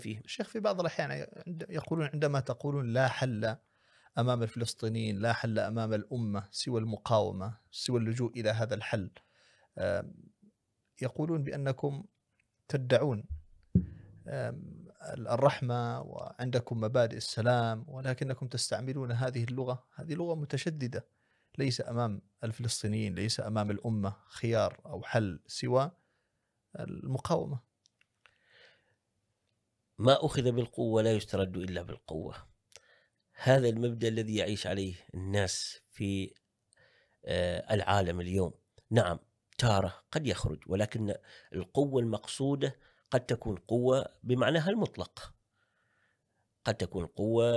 فيه الشيخ في بعض الأحيان يقولون عندما تقولون لا حل أمام الفلسطينيين لا حل أمام الأمة سوى المقاومة سوى اللجوء إلى هذا الحل يقولون بأنكم تدعون الرحمة وعندكم مبادئ السلام ولكنكم تستعملون هذه اللغة هذه لغة متشددة ليس أمام الفلسطينيين ليس أمام الأمة خيار أو حل سوى المقاومة ما أخذ بالقوة لا يسترد إلا بالقوة هذا المبدأ الذي يعيش عليه الناس في آه، العالم اليوم نعم تارة قد يخرج ولكن القوة المقصودة قد تكون قوة بمعناها المطلق قد تكون قوة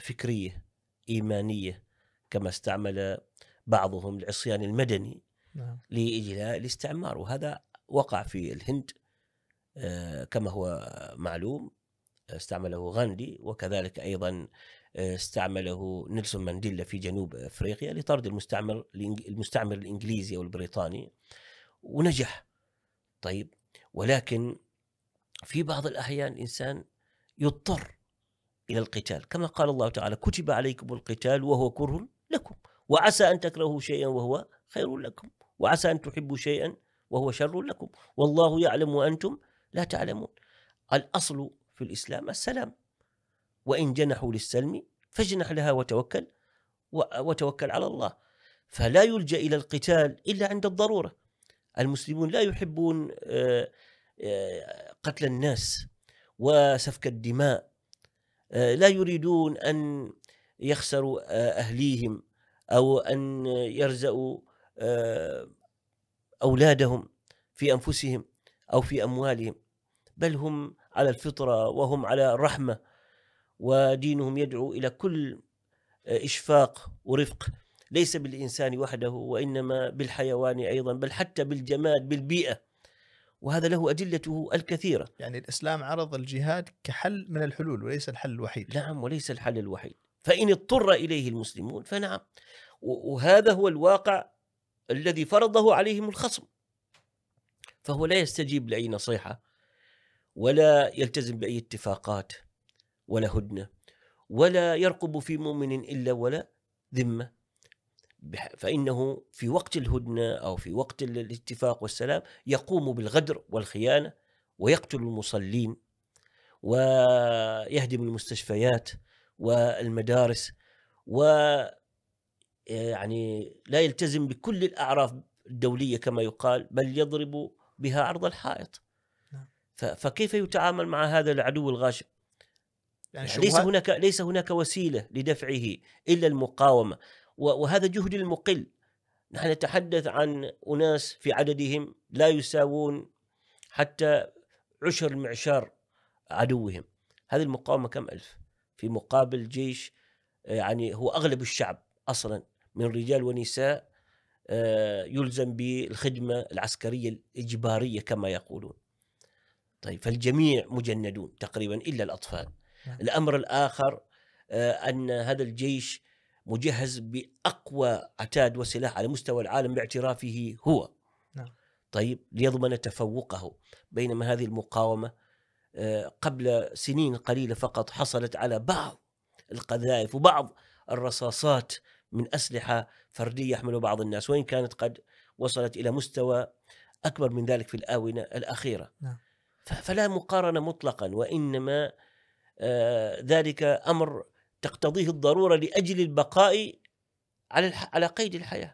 فكرية إيمانية كما استعمل بعضهم العصيان المدني نعم. لإجلاء الاستعمار وهذا وقع في الهند آه، كما هو معلوم استعمله غاندي وكذلك ايضا آه، استعمله نيلسون مانديلا في جنوب افريقيا لطرد المستعمر المستعمر الانجليزي او البريطاني ونجح طيب ولكن في بعض الاحيان الانسان يضطر الى القتال كما قال الله تعالى كتب عليكم القتال وهو كره لكم وعسى ان تكرهوا شيئا وهو خير لكم وعسى ان تحبوا شيئا وهو شر لكم والله يعلم وانتم لا تعلمون الأصل في الإسلام السلام وإن جنحوا للسلم فاجنح لها وتوكل وتوكل على الله فلا يلجأ إلى القتال إلا عند الضرورة المسلمون لا يحبون آه، آه، قتل الناس وسفك الدماء آه، لا يريدون أن يخسروا أهليهم أو أن يرزأوا أولادهم في أنفسهم أو في أموالهم بل هم على الفطرة وهم على الرحمة ودينهم يدعو إلى كل آه، إشفاق ورفق ليس بالإنسان وحده وإنما بالحيوان أيضا بل حتى بالجماد بالبيئة وهذا له أدلته الكثيرة يعني الإسلام عرض الجهاد كحل من الحلول وليس الحل الوحيد نعم وليس الحل الوحيد فإن اضطر إليه المسلمون فنعم وهذا هو الواقع الذي فرضه عليهم الخصم فهو لا يستجيب لأي نصيحة ولا يلتزم باي اتفاقات ولا هدنه ولا يرقب في مؤمن الا ولا ذمه فانه في وقت الهدنه او في وقت الاتفاق والسلام يقوم بالغدر والخيانه ويقتل المصلين ويهدم المستشفيات والمدارس و يعني لا يلتزم بكل الاعراف الدوليه كما يقال بل يضرب بها عرض الحائط فكيف يتعامل مع هذا العدو الغاشم يعني, يعني ليس هناك ليس هناك وسيله لدفعه الا المقاومه وهذا جهد المقل نحن نتحدث عن اناس في عددهم لا يساوون حتى عشر المعشار عدوهم هذه المقاومه كم الف في مقابل جيش آه، يعني هو اغلب الشعب اصلا من رجال ونساء آه، يلزم بالخدمه العسكريه الاجباريه كما يقولون طيب فالجميع مجندون تقريبا الا الاطفال نعم. الامر الاخر آه، ان هذا الجيش مجهز باقوى عتاد وسلاح على مستوى العالم باعترافه هو نعم. طيب ليضمن تفوقه بينما هذه المقاومه آه، قبل سنين قليله فقط حصلت على بعض القذائف وبعض الرصاصات من اسلحه فرديه يحملها بعض الناس وان كانت قد وصلت الى مستوى اكبر من ذلك في الاونه الاخيره نعم. فلا مقارنه مطلقا وانما آه، ذلك امر تقتضيه الضروره لاجل البقاء على على قيد الحياه